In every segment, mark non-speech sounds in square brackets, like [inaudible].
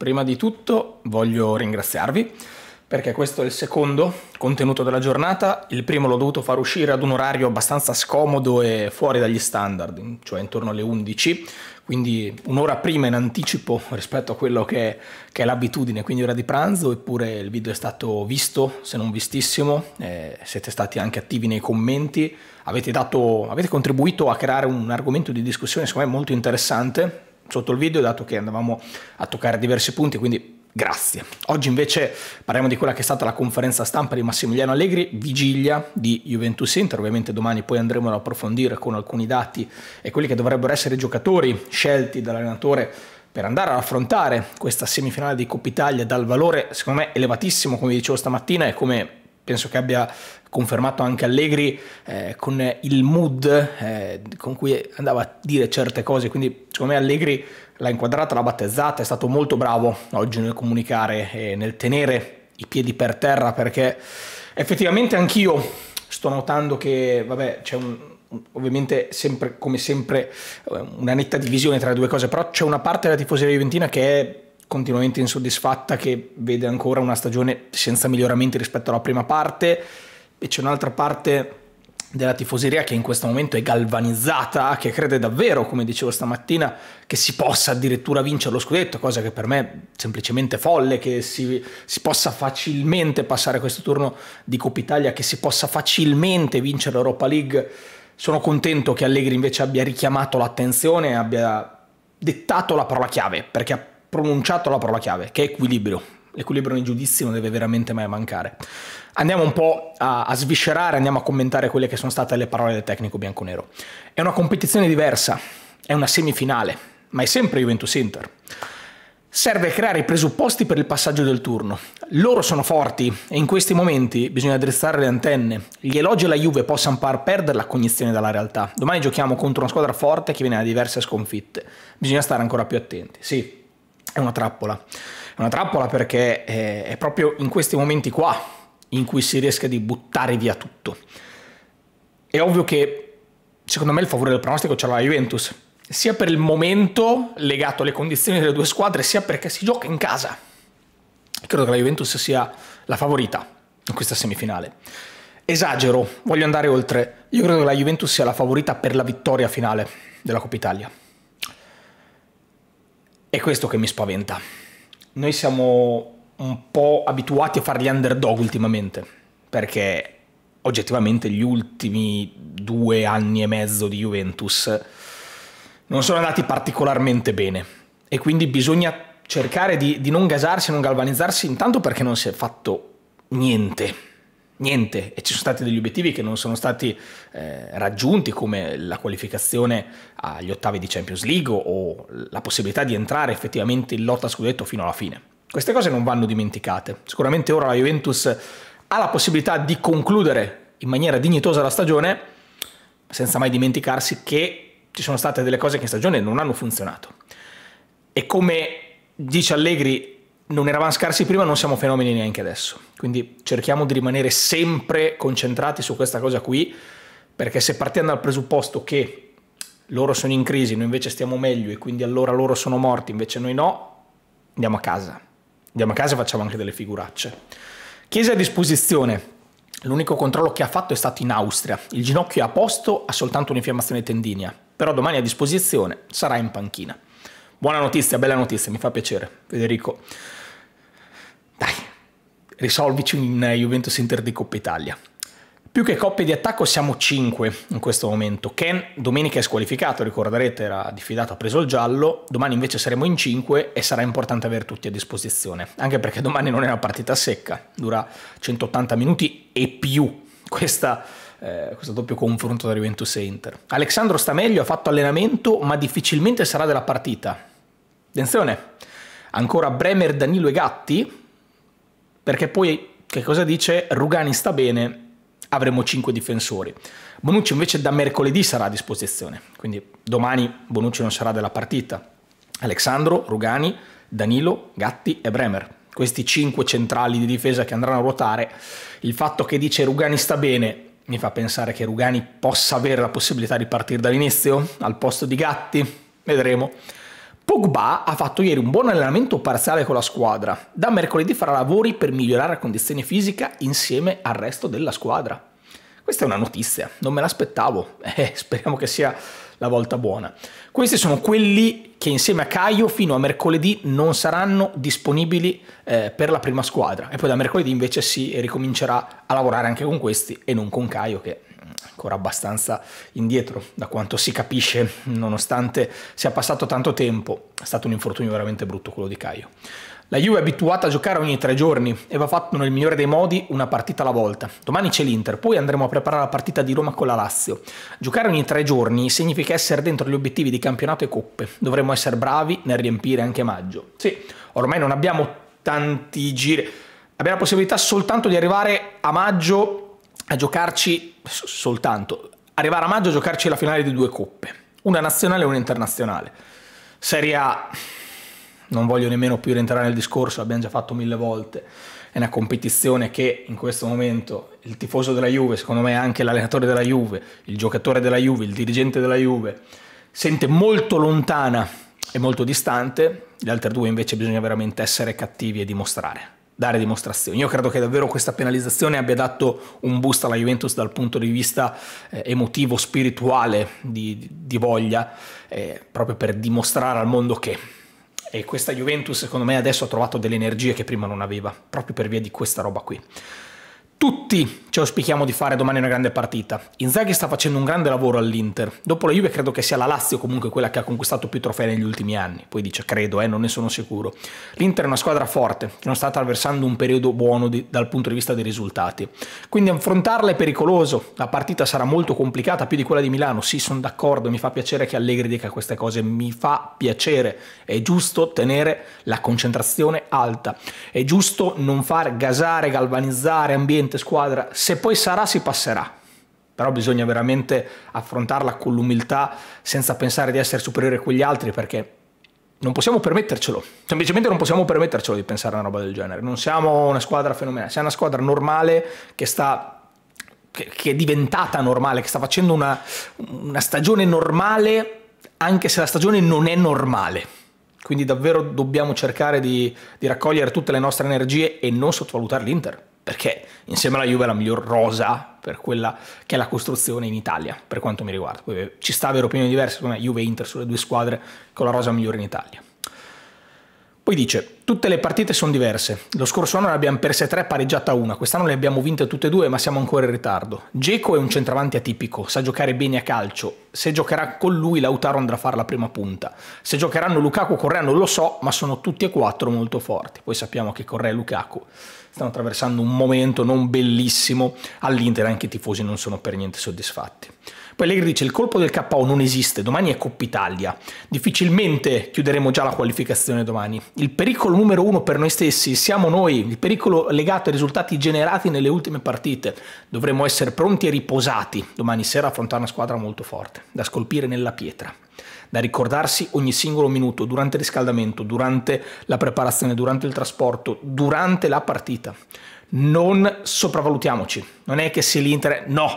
Prima di tutto voglio ringraziarvi perché questo è il secondo contenuto della giornata, il primo l'ho dovuto far uscire ad un orario abbastanza scomodo e fuori dagli standard, cioè intorno alle 11, quindi un'ora prima in anticipo rispetto a quello che, che è l'abitudine, quindi ora di pranzo, eppure il video è stato visto, se non vistissimo, eh, siete stati anche attivi nei commenti, avete, dato, avete contribuito a creare un argomento di discussione secondo me molto interessante, sotto il video, dato che andavamo a toccare diversi punti, quindi Grazie. Oggi invece parliamo di quella che è stata la conferenza stampa di Massimiliano Allegri, vigilia di Juventus Inter. Ovviamente domani poi andremo ad approfondire con alcuni dati e quelli che dovrebbero essere i giocatori scelti dall'allenatore per andare ad affrontare questa semifinale di Coppa Italia dal valore, secondo me, elevatissimo, come dicevo stamattina e come penso che abbia confermato anche Allegri eh, con il mood eh, con cui andava a dire certe cose, quindi secondo me Allegri l'ha inquadrata, l'ha battezzata, è stato molto bravo oggi nel comunicare e nel tenere i piedi per terra perché effettivamente anch'io sto notando che vabbè c'è un, ovviamente sempre, come sempre una netta divisione tra le due cose, però c'è una parte della tifoseria juventina che è continuamente insoddisfatta che vede ancora una stagione senza miglioramenti rispetto alla prima parte e c'è un'altra parte della tifoseria che in questo momento è galvanizzata, che crede davvero, come dicevo stamattina, che si possa addirittura vincere lo scudetto, cosa che per me è semplicemente folle, che si, si possa facilmente passare questo turno di Coppa Italia, che si possa facilmente vincere l'Europa League. Sono contento che Allegri invece abbia richiamato l'attenzione, abbia dettato la parola chiave, perché pronunciato la parola chiave, che è equilibrio. L'equilibrio nei giudizi non deve veramente mai mancare. Andiamo un po' a, a sviscerare, andiamo a commentare quelle che sono state le parole del tecnico bianconero. È una competizione diversa, è una semifinale, ma è sempre Juventus-Inter. Serve creare i presupposti per il passaggio del turno. Loro sono forti e in questi momenti bisogna drizzare le antenne. Gli elogi alla Juve possano far perdere la cognizione dalla realtà. Domani giochiamo contro una squadra forte che viene da diverse sconfitte. Bisogna stare ancora più attenti. Sì, è una trappola. È una trappola perché eh, è proprio in questi momenti qua in cui si rischia di buttare via tutto. È ovvio che secondo me il favore del pronostico ce l'ha la Juventus, sia per il momento legato alle condizioni delle due squadre, sia perché si gioca in casa. Credo che la Juventus sia la favorita in questa semifinale. Esagero, voglio andare oltre. Io credo che la Juventus sia la favorita per la vittoria finale della Coppa Italia. È questo che mi spaventa. Noi siamo un po' abituati a fare gli underdog ultimamente, perché oggettivamente gli ultimi due anni e mezzo di Juventus non sono andati particolarmente bene e quindi bisogna cercare di, di non gasarsi, non galvanizzarsi intanto perché non si è fatto niente niente e ci sono stati degli obiettivi che non sono stati eh, raggiunti come la qualificazione agli ottavi di Champions League o la possibilità di entrare effettivamente in lotta scudetto fino alla fine. Queste cose non vanno dimenticate. Sicuramente ora la Juventus ha la possibilità di concludere in maniera dignitosa la stagione senza mai dimenticarsi che ci sono state delle cose che in stagione non hanno funzionato. E come dice Allegri non eravamo scarsi prima, non siamo fenomeni neanche adesso. Quindi cerchiamo di rimanere sempre concentrati su questa cosa qui, perché se partiamo dal presupposto che loro sono in crisi, noi invece stiamo meglio e quindi allora loro sono morti, invece noi no, andiamo a casa. Andiamo a casa e facciamo anche delle figuracce. Chiesa a disposizione. L'unico controllo che ha fatto è stato in Austria. Il ginocchio è a posto, ha soltanto un'infiammazione tendinea, però domani a disposizione sarà in panchina. Buona notizia, bella notizia, mi fa piacere, Federico. Dai, risolvici in eh, Juventus Inter di Coppa Italia. Più che coppie di attacco siamo 5 in questo momento. Ken domenica è squalificato, ricorderete, era diffidato, ha preso il giallo. Domani invece saremo in 5 e sarà importante avere tutti a disposizione. Anche perché domani non è una partita secca, dura 180 minuti e più questa, eh, questo doppio confronto da Juventus e Inter. Alessandro sta meglio, ha fatto allenamento, ma difficilmente sarà della partita. Attenzione, ancora Bremer, Danilo e Gatti perché poi che cosa dice? Rugani sta bene, avremo 5 difensori. Bonucci invece da mercoledì sarà a disposizione, quindi domani Bonucci non sarà della partita. Alessandro, Rugani, Danilo, Gatti e Bremer. Questi 5 centrali di difesa che andranno a ruotare, il fatto che dice Rugani sta bene mi fa pensare che Rugani possa avere la possibilità di partire dall'inizio al posto di Gatti, vedremo. Pogba ha fatto ieri un buon allenamento parziale con la squadra. Da mercoledì farà lavori per migliorare la condizione fisica insieme al resto della squadra. Questa è una notizia, non me l'aspettavo. [laughs] Eh, speriamo che sia la volta buona. Questi sono quelli che insieme a Caio fino a mercoledì non saranno disponibili eh, per la prima squadra. E poi da mercoledì invece si ricomincerà a lavorare anche con questi e non con Caio che ancora abbastanza indietro da quanto si capisce, nonostante sia passato tanto tempo. È stato un infortunio veramente brutto quello di Caio. La Juve è abituata a giocare ogni tre giorni e va fatto nel migliore dei modi una partita alla volta. Domani c'è l'Inter, poi andremo a preparare la partita di Roma con la Lazio. Giocare ogni tre giorni significa essere dentro gli obiettivi di campionato e coppe. Dovremmo essere bravi nel riempire anche maggio. Sì, ormai non abbiamo tanti giri. Abbiamo la possibilità soltanto di arrivare a maggio a giocarci soltanto, arrivare a maggio a giocarci la finale di due coppe, una nazionale e una internazionale. Serie A, non voglio nemmeno più rientrare nel discorso, l'abbiamo già fatto mille volte, è una competizione che in questo momento il tifoso della Juve, secondo me anche l'allenatore della Juve, il giocatore della Juve, il dirigente della Juve, sente molto lontana e molto distante, le altre due invece bisogna veramente essere cattivi e dimostrare dare dimostrazioni. Io credo che davvero questa penalizzazione abbia dato un boost alla Juventus dal punto di vista eh, emotivo, spirituale, di, di voglia, eh, proprio per dimostrare al mondo che e questa Juventus secondo me adesso ha trovato delle energie che prima non aveva, proprio per via di questa roba qui. Tutti ci auspichiamo di fare domani una grande partita. Inzaghi sta facendo un grande lavoro all'Inter. Dopo la Juve credo che sia la Lazio comunque quella che ha conquistato più trofei negli ultimi anni. Poi dice credo, eh, non ne sono sicuro. L'Inter è una squadra forte, che non sta attraversando un periodo buono di, dal punto di vista dei risultati. Quindi affrontarla è pericoloso. La partita sarà molto complicata, più di quella di Milano. Sì, sono d'accordo, mi fa piacere che Allegri dica queste cose. Mi fa piacere. È giusto tenere la concentrazione alta. È giusto non far gasare, galvanizzare ambiente niente squadra, se poi sarà si passerà, però bisogna veramente affrontarla con l'umiltà senza pensare di essere superiore a quegli altri perché non possiamo permettercelo, semplicemente non possiamo permettercelo di pensare a una roba del genere, non siamo una squadra fenomenale, siamo una squadra normale che sta che, è diventata normale, che sta facendo una, una stagione normale anche se la stagione non è normale. Quindi davvero dobbiamo cercare di, di raccogliere tutte le nostre energie e non sottovalutare l'Inter perché insieme alla Juve è la miglior rosa per quella che è la costruzione in Italia, per quanto mi riguarda. Poi ci sta avere opinioni diverse, secondo me Juve e Inter sulle due squadre con la rosa migliore in Italia. Poi dice, tutte le partite sono diverse, lo scorso anno ne abbiamo perse tre, pareggiata una, quest'anno le abbiamo vinte tutte e due ma siamo ancora in ritardo. Geco è un centravanti atipico, sa giocare bene a calcio, se giocherà con lui Lautaro andrà a fare la prima punta, se giocheranno Lukaku e Correa non lo so, ma sono tutti e quattro molto forti, poi sappiamo che Correa e Lukaku stanno attraversando un momento non bellissimo all'Inter, anche i tifosi non sono per niente soddisfatti. Allegri dice il colpo del KO non esiste, domani è Coppa Italia. Difficilmente chiuderemo già la qualificazione domani. Il pericolo numero uno per noi stessi siamo noi, il pericolo legato ai risultati generati nelle ultime partite. Dovremmo essere pronti e riposati domani sera a affrontare una squadra molto forte, da scolpire nella pietra da ricordarsi ogni singolo minuto durante il riscaldamento, durante la preparazione, durante il trasporto, durante la partita. Non sopravvalutiamoci, non è che se l'Inter... No,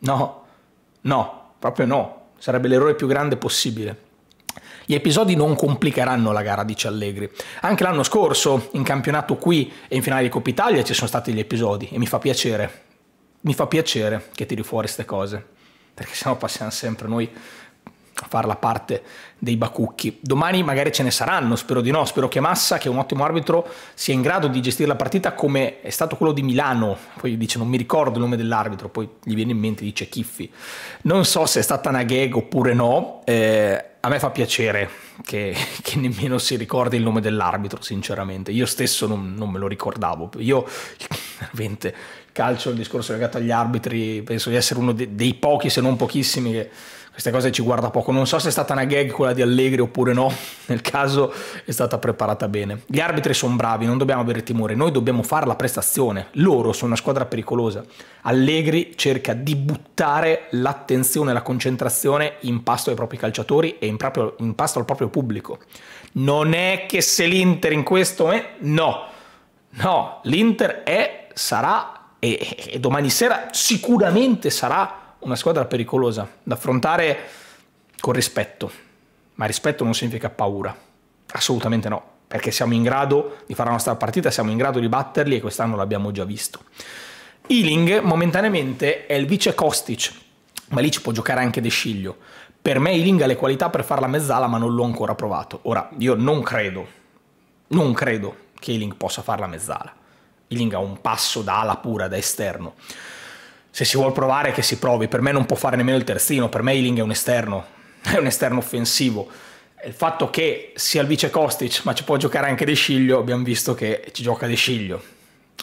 no, No, proprio no. Sarebbe l'errore più grande possibile. Gli episodi non complicheranno la gara, dice Allegri. Anche l'anno scorso, in campionato qui e in finale di Coppa Italia, ci sono stati gli episodi e mi fa piacere. Mi fa piacere che tiri fuori queste cose, perché sennò passiamo sempre noi far la parte dei bacucchi. Domani magari ce ne saranno, spero di no, spero che Massa, che è un ottimo arbitro, sia in grado di gestire la partita come è stato quello di Milano, poi dice non mi ricordo il nome dell'arbitro, poi gli viene in mente, dice Chiffi. Non so se è stata una gag oppure no, eh, a me fa piacere che, [laughs] che, nemmeno si ricordi il nome dell'arbitro, sinceramente, io stesso non, non me lo ricordavo, io [laughs] veramente calcio, il discorso legato agli arbitri, penso di essere uno de dei pochi, se non pochissimi, che queste cose ci guarda poco. Non so se è stata una gag quella di Allegri oppure no, [laughs] nel caso è stata preparata bene. Gli arbitri sono bravi, non dobbiamo avere timore, noi dobbiamo fare la prestazione. Loro sono una squadra pericolosa. Allegri cerca di buttare l'attenzione e la concentrazione in pasto ai propri calciatori e in, proprio, in pasto al proprio pubblico. Non è che se l'Inter in questo è... No, no, l'Inter è, sarà e, e domani sera sicuramente sarà una squadra pericolosa da affrontare con rispetto, ma rispetto non significa paura, assolutamente no, perché siamo in grado di fare la nostra partita, siamo in grado di batterli e quest'anno l'abbiamo già visto. Ealing momentaneamente è il vice Kostic, ma lì ci può giocare anche De Sciglio. Per me Ealing ha le qualità per fare la mezzala, ma non l'ho ancora provato. Ora, io non credo, non credo che Ealing possa fare la mezzala. Ealing ha un passo da ala pura, da esterno se si vuole provare che si provi, per me non può fare nemmeno il terzino, per me Ealing è un esterno, [laughs] è un esterno offensivo. Il fatto che sia il vice Kostic, ma ci può giocare anche De Sciglio, abbiamo visto che ci gioca De Sciglio.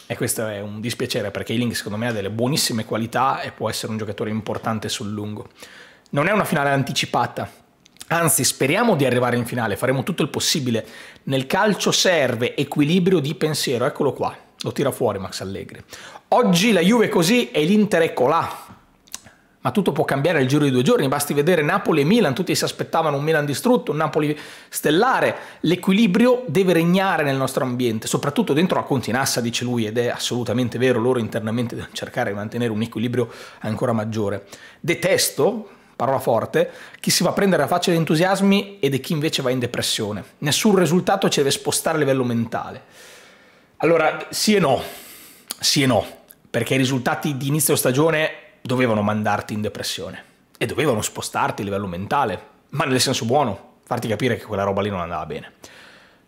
E questo è un dispiacere perché Ealing secondo me ha delle buonissime qualità e può essere un giocatore importante sul lungo. Non è una finale anticipata, anzi speriamo di arrivare in finale, faremo tutto il possibile. Nel calcio serve equilibrio di pensiero, eccolo qua. Lo tira fuori Max Allegri. Oggi la Juve è così e l'Inter è colà. Ma tutto può cambiare nel giro di due giorni, basti vedere Napoli e Milan, tutti si aspettavano un Milan distrutto, un Napoli stellare. L'equilibrio deve regnare nel nostro ambiente, soprattutto dentro la continassa, dice lui, ed è assolutamente vero, loro internamente devono cercare di mantenere un equilibrio ancora maggiore. Detesto, parola forte, chi si va a prendere la faccia di entusiasmi ed è chi invece va in depressione. Nessun risultato ci deve spostare a livello mentale. Allora, sì e no, sì e no, perché i risultati di inizio stagione dovevano mandarti in depressione e dovevano spostarti a livello mentale, ma nel senso buono, farti capire che quella roba lì non andava bene.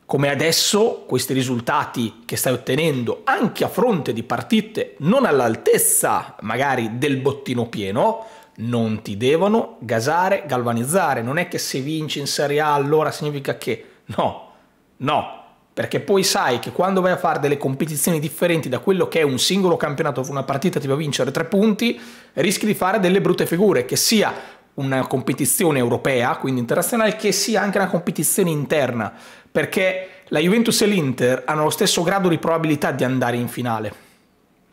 Come adesso questi risultati che stai ottenendo anche a fronte di partite non all'altezza magari del bottino pieno, non ti devono gasare, galvanizzare. Non è che se vinci in Serie A allora significa che no, no, perché poi sai che quando vai a fare delle competizioni differenti da quello che è un singolo campionato, una partita ti va a vincere tre punti, rischi di fare delle brutte figure, che sia una competizione europea, quindi internazionale, che sia anche una competizione interna, perché la Juventus e l'Inter hanno lo stesso grado di probabilità di andare in finale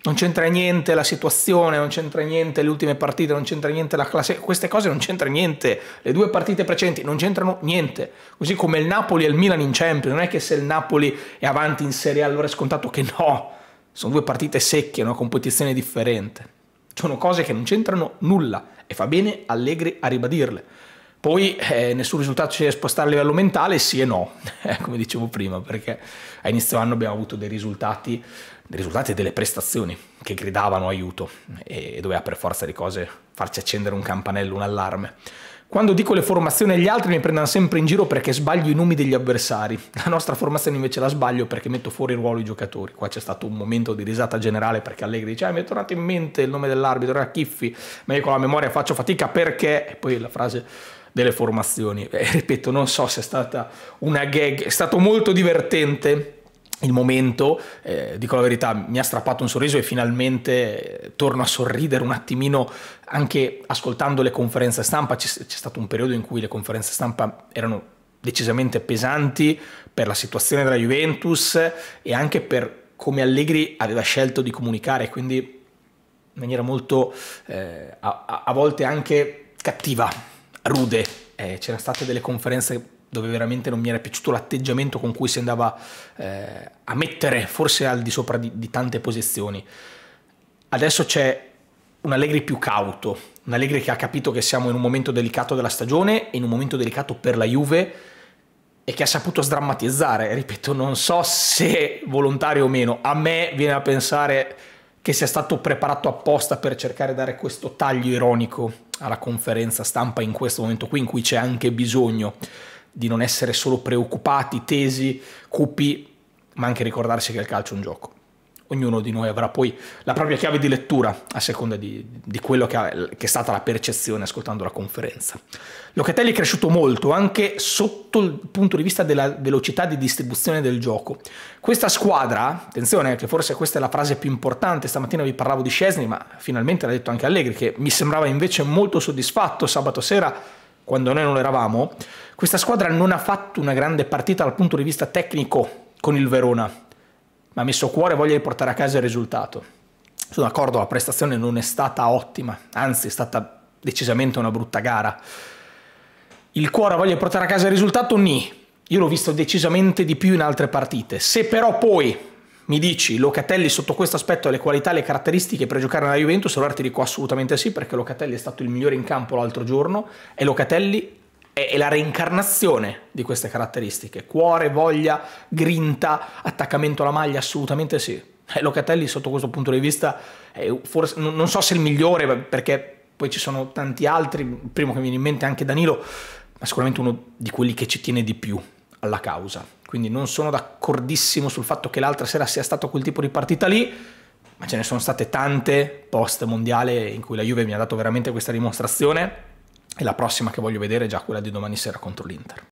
non c'entra niente la situazione, non c'entra niente le ultime partite, non c'entra niente la classe, queste cose non c'entra niente, le due partite precedenti non c'entrano niente, così come il Napoli e il Milan in Champions, non è che se il Napoli è avanti in Serie A allora è scontato che no, sono due partite secche, una competizione differente, sono cose che non c'entrano nulla e fa bene Allegri a ribadirle. Poi eh, nessun risultato ci deve spostare a livello mentale, sì e no, [laughs] eh, come dicevo prima, perché a inizio anno abbiamo avuto dei risultati, dei risultati e delle prestazioni che gridavano aiuto e, e doveva per forza di cose farci accendere un campanello, un allarme. Quando dico le formazioni agli altri mi prendono sempre in giro perché sbaglio i nomi degli avversari. La nostra formazione invece la sbaglio perché metto fuori il ruolo i giocatori. Qua c'è stato un momento di risata generale perché Allegri dice ah, mi è tornato in mente il nome dell'arbitro, era Chiffi, ma io con la memoria faccio fatica perché... E poi la frase delle formazioni. Eh, ripeto, non so se è stata una gag, è stato molto divertente il momento, eh, dico la verità, mi ha strappato un sorriso e finalmente eh, torno a sorridere un attimino anche ascoltando le conferenze stampa. C'è, c'è stato un periodo in cui le conferenze stampa erano decisamente pesanti per la situazione della Juventus e anche per come Allegri aveva scelto di comunicare, quindi in maniera molto eh, a, a volte anche cattiva rude. Eh, c'erano state delle conferenze dove veramente non mi era piaciuto l'atteggiamento con cui si andava eh, a mettere, forse al di sopra di, di tante posizioni. Adesso c'è un Allegri più cauto, un Allegri che ha capito che siamo in un momento delicato della stagione e in un momento delicato per la Juve e che ha saputo sdrammatizzare. Ripeto, non so se volontario o meno, a me viene a pensare che sia stato preparato apposta per cercare di dare questo taglio ironico alla conferenza stampa in questo momento qui in cui c'è anche bisogno di non essere solo preoccupati, tesi, cupi, ma anche ricordarsi che il calcio è un gioco ognuno di noi avrà poi la propria chiave di lettura a seconda di, di quello che, ha, che, è stata la percezione ascoltando la conferenza. Locatelli è cresciuto molto anche sotto il punto di vista della velocità di distribuzione del gioco. Questa squadra, attenzione che forse questa è la frase più importante, stamattina vi parlavo di Scesni ma finalmente l'ha detto anche Allegri che mi sembrava invece molto soddisfatto sabato sera quando noi non eravamo, questa squadra non ha fatto una grande partita dal punto di vista tecnico con il Verona ma ha messo cuore e voglia di portare a casa il risultato. Sono d'accordo, la prestazione non è stata ottima, anzi è stata decisamente una brutta gara. Il cuore voglia portare a casa il risultato? Ni. Io l'ho visto decisamente di più in altre partite. Se però poi mi dici Locatelli sotto questo aspetto ha le qualità e le caratteristiche per giocare nella Juventus, allora ti dico assolutamente sì perché Locatelli è stato il migliore in campo l'altro giorno e Locatelli è, la reincarnazione di queste caratteristiche. Cuore, voglia, grinta, attaccamento alla maglia, assolutamente sì. E eh, Locatelli sotto questo punto di vista, forse, non so se è il migliore, perché poi ci sono tanti altri, primo che mi viene in mente anche Danilo, ma sicuramente uno di quelli che ci tiene di più alla causa. Quindi non sono d'accordissimo sul fatto che l'altra sera sia stato quel tipo di partita lì, ma ce ne sono state tante post mondiale in cui la Juve mi ha dato veramente questa dimostrazione e la prossima che voglio vedere è già quella di domani sera contro l'Inter.